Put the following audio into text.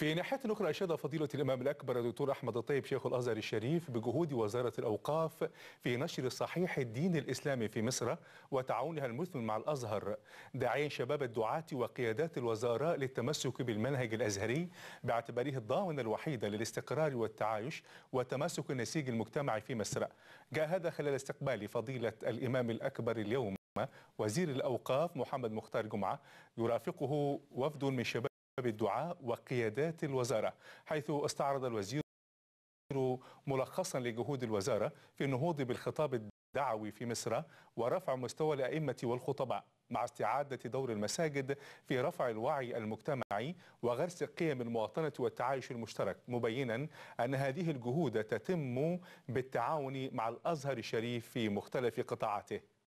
في ناحية أخرى أشاد فضيلة الإمام الأكبر الدكتور أحمد الطيب شيخ الأزهر الشريف بجهود وزارة الأوقاف في نشر صحيح الدين الإسلامي في مصر وتعاونها المثمر مع الأزهر داعيا شباب الدعاة وقيادات الوزارة للتمسك بالمنهج الأزهري باعتباره الضامن الوحيد للاستقرار والتعايش وتماسك النسيج المجتمعي في مصر جاء هذا خلال استقبال فضيلة الإمام الأكبر اليوم وزير الأوقاف محمد مختار جمعة يرافقه وفد من شباب الدعاء وقيادات الوزارة حيث استعرض الوزير ملخصا لجهود الوزارة في النهوض بالخطاب الدعوي في مصر ورفع مستوى الأئمة والخطباء مع استعادة دور المساجد في رفع الوعي المجتمعي وغرس قيم المواطنة والتعايش المشترك مبينا أن هذه الجهود تتم بالتعاون مع الأزهر الشريف في مختلف قطاعاته